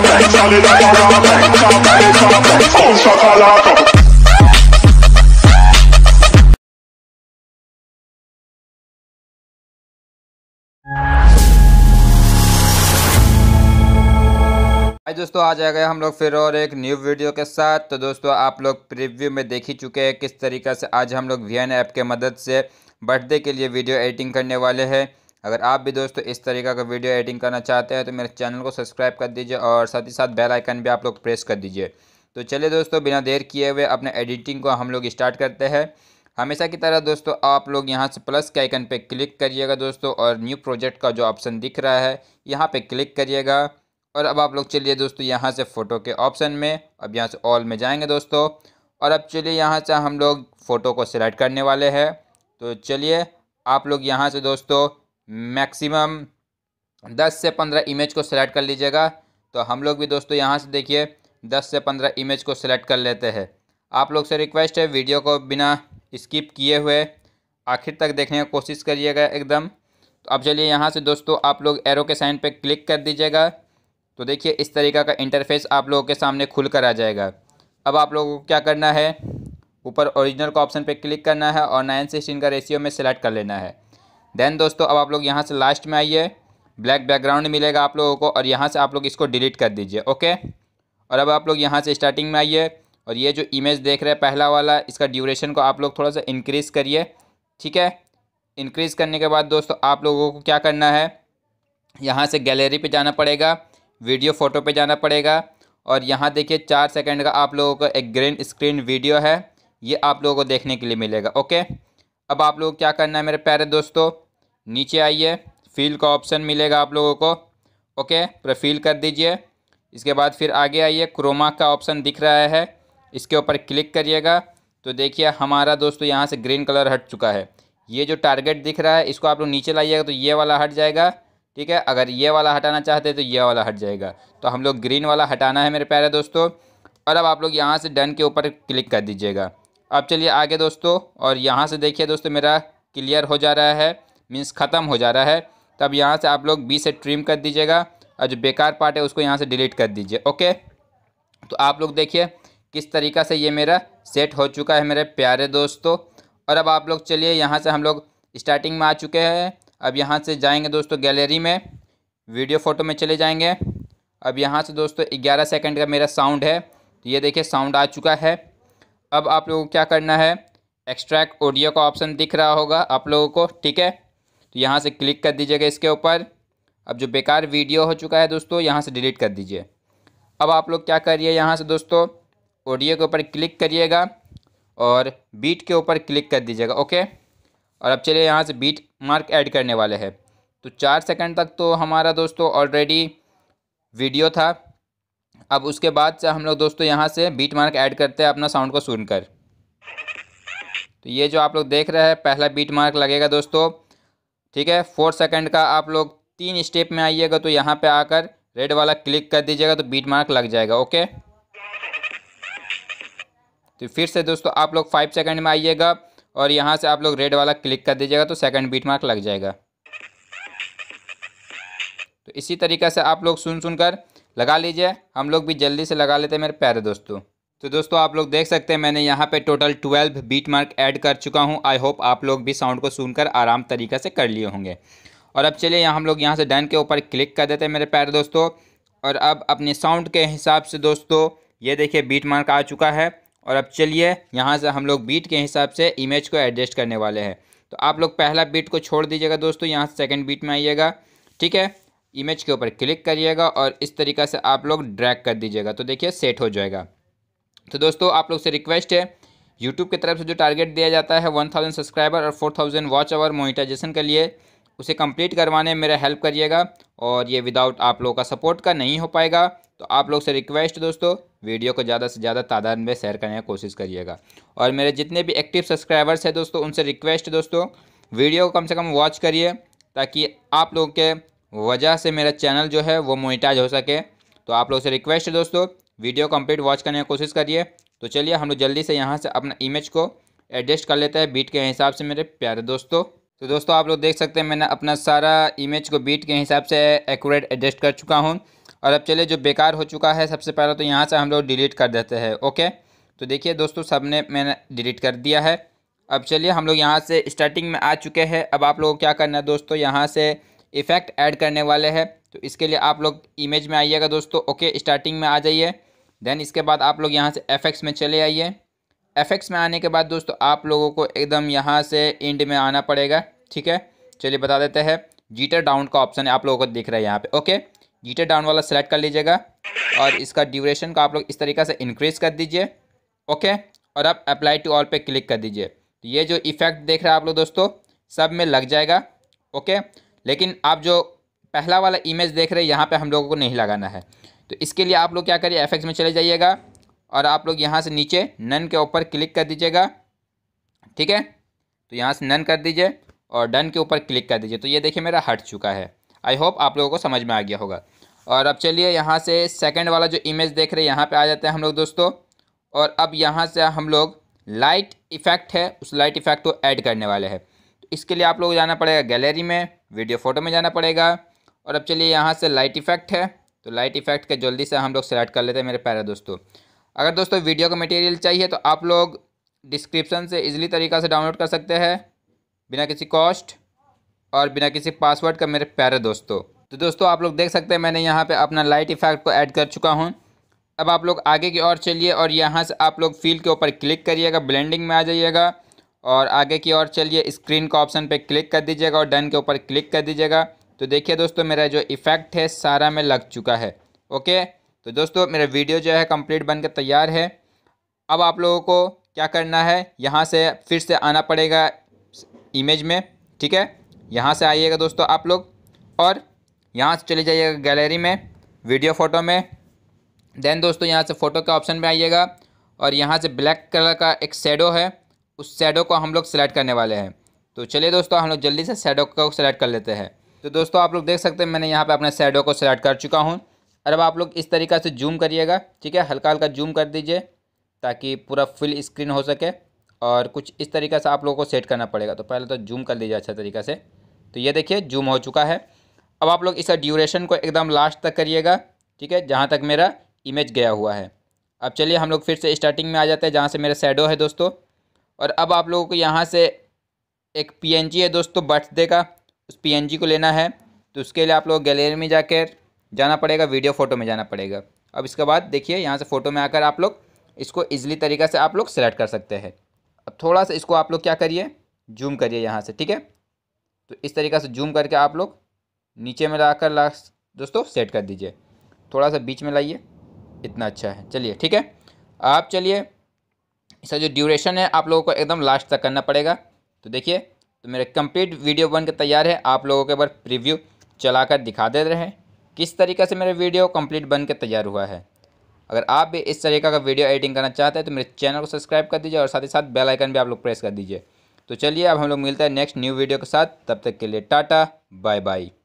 दोस्तों आज आ गए हम लोग फिर और एक न्यू वीडियो के साथ तो दोस्तों आप लोग प्रीव्यू में देख ही चुके हैं किस तरीका से आज हम लोग वी ऐप के मदद से बर्थडे के लिए वीडियो एडिटिंग करने वाले हैं अगर आप भी दोस्तों इस तरीका का वीडियो एडिटिंग करना चाहते हैं तो मेरे चैनल को सब्सक्राइब कर दीजिए और साथ ही साथ बेल आइकन भी आप लोग प्रेस कर दीजिए तो चलिए दोस्तों बिना देर किए हुए अपने एडिटिंग को हम लोग स्टार्ट करते हैं हमेशा की तरह दोस्तों आप लोग यहाँ से प्लस के आइकन पर क्लिक करिएगा दोस्तों और न्यू प्रोजेक्ट का जो ऑप्शन दिख रहा है यहाँ पर क्लिक करिएगा और अब आप लोग चलिए दोस्तों यहाँ से फ़ोटो के ऑप्शन में अब यहाँ से ऑल में जाएंगे दोस्तों और अब चलिए यहाँ से हम लोग फ़ोटो को सिलेक्ट करने वाले हैं तो चलिए आप लोग यहाँ से दोस्तों मैक्सिमम दस से पंद्रह इमेज को सेलेक्ट कर लीजिएगा तो हम लोग भी दोस्तों यहाँ से देखिए दस से पंद्रह इमेज को सेलेक्ट कर लेते हैं आप लोग से रिक्वेस्ट है वीडियो को बिना स्किप किए हुए आखिर तक देखने की कोशिश करिएगा एकदम तो अब चलिए यहाँ से दोस्तों आप लोग एरो के साइन पे क्लिक कर दीजिएगा तो देखिए इस तरीका का इंटरफेस आप लोगों के सामने खुल कर आ जाएगा अब आप लोगों को क्या करना है ऊपर ओरिजिनल का ऑप्शन पे क्लिक करना है और नाइन सिक्सटीन का रेशियो में सेलेक्ट कर लेना है देन दोस्तों अब आप लोग यहाँ से लास्ट में आइए ब्लैक बैकग्राउंड मिलेगा आप लोगों को और यहाँ से आप लोग इसको डिलीट कर दीजिए ओके और अब आप लोग यहाँ से स्टार्टिंग में आइए और ये जो इमेज देख रहे हैं पहला वाला इसका ड्यूरेशन को आप लोग थोड़ा सा इंक्रीज़ करिए ठीक है इंक्रीज़ करने के बाद दोस्तों आप लोगों को क्या करना है यहाँ से गैलरी पे जाना पड़ेगा वीडियो फ़ोटो पे जाना पड़ेगा और यहाँ देखिए चार सेकंड का आप लोगों का एक ग्रीन स्क्रीन वीडियो है ये आप लोगों को देखने के लिए मिलेगा ओके अब आप लोग क्या करना है मेरे प्यारे दोस्तों नीचे आइए फील का ऑप्शन मिलेगा आप लोगों को ओके पूरा फील कर दीजिए इसके बाद फिर आगे आइए क्रोमा का ऑप्शन दिख रहा है इसके ऊपर क्लिक करिएगा तो देखिए हमारा दोस्तों यहाँ से ग्रीन कलर हट चुका है ये जो टारगेट दिख रहा है इसको आप लोग नीचे लाइएगा तो ये वाला हट जाएगा ठीक है अगर ये वाला हटाना चाहते हैं तो ये वाला हट जाएगा तो हम लोग ग्रीन वाला हटाना है मेरे प्यारे दोस्तों और अब आप लोग यहाँ से डन के ऊपर क्लिक कर दीजिएगा अब चलिए आगे दोस्तों और यहाँ से देखिए दोस्तों मेरा क्लियर हो जा रहा है मीन्स ख़त्म हो जा रहा है तब यहाँ से आप लोग बी से ट्रिम कर दीजिएगा और जो बेकार पार्ट है उसको यहाँ से डिलीट कर दीजिए ओके तो आप लोग देखिए किस तरीका से ये मेरा सेट हो चुका है मेरे प्यारे दोस्तों और अब आप लोग चलिए यहाँ से हम लोग स्टार्टिंग में आ चुके हैं अब यहाँ से जाएंगे दोस्तों गैलरी में वीडियो फ़ोटो में चले जाएंगे अब यहाँ से दोस्तों ग्यारह सेकंड का मेरा साउंड है तो ये देखिए साउंड आ चुका है अब आप लोगों को क्या करना है एक्सट्रैक्ट ऑडियो का ऑप्शन दिख रहा होगा आप लोगों को ठीक है तो यहाँ से क्लिक कर दीजिएगा इसके ऊपर अब जो बेकार वीडियो हो चुका है दोस्तों यहाँ से डिलीट कर दीजिए अब आप लोग क्या करिए यहाँ से दोस्तों ऑडियो के ऊपर क्लिक करिएगा और बीट के ऊपर क्लिक कर दीजिएगा ओके और अब चलिए यहाँ से बीट मार्क ऐड करने वाले हैं तो चार सेकंड तक तो हमारा दोस्तों ऑलरेडी वीडियो था अब उसके बाद से हम लोग दोस्तों यहाँ से बीट मार्क ऐड करते हैं अपना साउंड को सुनकर तो ये जो आप लोग देख रहे हैं पहला बीट मार्क लगेगा दोस्तों ठीक है फोर सेकंड का आप लोग तीन स्टेप में आइएगा तो यहाँ पे आकर रेड वाला क्लिक कर दीजिएगा तो बीट मार्क लग जाएगा ओके तो फिर से दोस्तों आप लोग फाइव सेकंड में आइएगा और यहाँ से आप लोग रेड वाला क्लिक कर दीजिएगा तो सेकंड बीट मार्क लग जाएगा तो इसी तरीके से आप लोग सुन सुनकर लगा लीजिए हम लोग भी जल्दी से लगा लेते हैं मेरे प्यारे दोस्तों तो दोस्तों आप लोग देख सकते हैं मैंने यहाँ पे total twelve beat mark add कर चुका हूँ आई होप आप लोग भी साउंड को सुनकर आराम तरीक़े से कर लिए होंगे और अब चलिए यहाँ हम लोग यहाँ से डन के ऊपर क्लिक कर देते हैं मेरे प्यारे दोस्तों और अब अपने साउंड के हिसाब से दोस्तों ये देखिए बीट मार्क आ चुका है और अब चलिए यहाँ से हम लोग बीट के हिसाब से इमेज को एडजस्ट करने वाले हैं तो आप लोग पहला बीट को छोड़ दीजिएगा दोस्तों यहाँ सेकेंड बीट में आइएगा ठीक है इमेज के ऊपर क्लिक करिएगा और इस तरीका से आप लोग ड्रैग कर दीजिएगा तो देखिए सेट हो जाएगा तो दोस्तों आप लोग से रिक्वेस्ट है यूट्यूब की तरफ से जो टारगेट दिया जाता है वन थाउजेंड सब्सक्राइबर और four thousand watch hour monetisation के लिए उसे कंप्लीट करवाने में मेरा हेल्प करिएगा और ये विदाउट आप लोगों का सपोर्ट का नहीं हो पाएगा तो आप लोग से रिक्वेस्ट दोस्तों वीडियो को ज़्यादा से ज़्यादा तादाद में शेयर करने की कोशिश करिएगा और मेरे जितने भी एक्टिव सब्सक्राइबर्स हैं दोस्तों उनसे रिक्वेस्ट दोस्तों वीडियो को कम से कम वॉच करिए ताकि आप लोगों के वजह से मेरा चैनल जो है वो मोनिटाइज हो सके तो आप लोग से रिक्वेस्ट है दोस्तों वीडियो कंप्लीट वॉच करने की कोशिश करिए तो चलिए हम लोग जल्दी से यहाँ से अपना इमेज को एडजस्ट कर लेते हैं बीट के हिसाब से मेरे प्यारे दोस्तों तो दोस्तों आप लोग देख सकते हैं मैंने अपना सारा इमेज को बीट के हिसाब से एक्यूरेट एडजस्ट कर चुका हूँ और अब चलिए जो बेकार हो चुका है सबसे पहले तो यहाँ से हम लोग डिलीट कर देते हैं ओके तो देखिए दोस्तों सबने मैंने डिलीट कर दिया है अब चलिए हम लोग यहाँ से स्टार्टिंग में आ चुके हैं अब आप लोगों को क्या करना है दोस्तों यहाँ से इफ़ेक्ट ऐड करने वाले हैं तो इसके लिए आप लोग इमेज में आइएगा दोस्तों ओके स्टार्टिंग में आ जाइए देन इसके बाद आप लोग यहाँ से एफेक्ट्स में चले आइए एफेक्ट्स में आने के बाद दोस्तों आप लोगों को एकदम यहाँ से इंड में आना पड़ेगा ठीक है चलिए बता देते हैं जीटर डाउन का ऑप्शन है आप लोगों को दिख रहा है यहाँ पे ओके जीटर डाउन वाला सेलेक्ट कर लीजिएगा और इसका ड्यूरेशन का आप लोग इस तरीके से इंक्रीज़ कर दीजिए ओके और आप अप्लाई टू ऑल पे क्लिक कर दीजिए तो ये जो इफ़ेक्ट देख रहे हैं आप लोग दोस्तों सब में लग जाएगा ओके लेकिन आप जो पहला वाला इमेज देख रहे हैं यहाँ पे हम लोगों को नहीं लगाना है तो इसके लिए आप लोग क्या करिए एफ में चले जाइएगा और आप लोग यहाँ से नीचे नन के ऊपर क्लिक कर दीजिएगा ठीक है तो यहाँ से नन कर दीजिए और डन के ऊपर क्लिक कर दीजिए तो ये देखिए मेरा हट चुका है आई होप आप लोगों को समझ में आ गया होगा और अब चलिए यहाँ से सेकेंड वाला जो इमेज देख रहे हैं यहाँ पर आ जाते हैं हम लोग दोस्तों और अब यहाँ से हम लोग लाइट इफ़ेक्ट है उस लाइट इफ़ेक्ट को ऐड करने वाले हैं तो इसके लिए आप लोग जाना पड़ेगा गैलरी में वीडियो फोटो में जाना पड़ेगा और अब चलिए यहाँ से लाइट इफेक्ट है तो लाइट इफेक्ट के जल्दी से हम लोग सेलेक्ट कर लेते हैं मेरे प्यारे दोस्तों अगर दोस्तों वीडियो का मटेरियल चाहिए तो आप लोग डिस्क्रिप्शन से इजीली तरीका से डाउनलोड कर सकते हैं बिना किसी कॉस्ट और बिना किसी पासवर्ड का मेरे प्यारे दोस्तों तो दोस्तों आप लोग देख सकते हैं मैंने यहाँ पर अपना लाइट इफेक्ट को ऐड कर चुका हूँ अब आप लोग आगे की ओर चलिए और यहाँ से आप लोग फील के ऊपर क्लिक करिएगा ब्लेंडिंग में आ जाइएगा और आगे की ओर चलिए स्क्रीन का ऑप्शन पे क्लिक कर दीजिएगा और डन के ऊपर क्लिक कर दीजिएगा तो देखिए दोस्तों मेरा जो इफ़ेक्ट है सारा में लग चुका है ओके तो दोस्तों मेरा वीडियो जो है कंप्लीट बनकर तैयार है अब आप लोगों को क्या करना है यहाँ से फिर से आना पड़ेगा इमेज में ठीक है यहाँ से आइएगा दोस्तों आप लोग और यहाँ से चले जाइएगा गैलरी में वीडियो फ़ोटो में देन दोस्तों यहाँ से फ़ोटो के ऑप्शन में आइएगा और यहाँ से ब्लैक कलर का एक शेडो है उस शेडो को हम लोग सेलेक्ट करने वाले हैं तो चलिए दोस्तों हम लोग जल्दी से शेडो को सेलेक्ट कर लेते हैं तो दोस्तों आप लोग देख सकते हैं मैंने यहाँ पर अपने शेडो को सेलेक्ट कर चुका हूँ और अब आप लोग इस तरीका से जूम करिएगा ठीक है हल्का हल्का जूम कर दीजिए ताकि पूरा फुल स्क्रीन हो सके और कुछ इस तरीके से आप लोगों को सेट करना पड़ेगा तो पहले तो जूम कर लीजिए अच्छा तरीका से तो ये देखिए जूम हो चुका है अब आप लोग इसका ड्यूरेशन को एकदम लास्ट तक करिएगा ठीक है जहाँ तक मेरा इमेज गया हुआ है अब चलिए हम लोग फिर से स्टार्टिंग में आ जाते हैं जहाँ से मेरा शेडो है दोस्तों और अब आप लोगों को यहाँ से एक पीएनजी है दोस्तों बर्थडे का उस पीएनजी को लेना है तो उसके लिए आप लोग गैलरी में जाकर जाना पड़ेगा वीडियो फ़ोटो में जाना पड़ेगा अब इसके बाद देखिए यहाँ से फ़ोटो में आकर आप लोग इसको ईजिली तरीक़े से आप लोग सेलेक्ट कर सकते हैं अब थोड़ा सा इसको आप लोग क्या करिए जूम करिए यहाँ से ठीक है तो इस तरीके से जूम करके आप लोग नीचे में ला कर लास्ट दोस्तों सेट कर दीजिए थोड़ा सा बीच में लाइए इतना अच्छा है चलिए ठीक है आप चलिए इसका जो ड्यूरेशन है आप लोगों को एकदम लास्ट तक करना पड़ेगा तो देखिए तो मेरा कंप्लीट वीडियो बन के तैयार है आप लोगों के बार प्रीव्यू चला कर दिखा दे रहे हैं किस तरीके से मेरे वीडियो कंप्लीट बन के तैयार हुआ है अगर आप भी इस तरीके का वीडियो एडिटिंग करना चाहते हैं तो मेरे चैनल को सब्सक्राइब कर दीजिए और साथ ही साथ बेल आइकन भी आप लोग प्रेस कर दीजिए तो चलिए अब हम लोग मिलते हैं नेक्स्ट न्यू वीडियो के साथ तब तक के लिए टाटा बाय बाय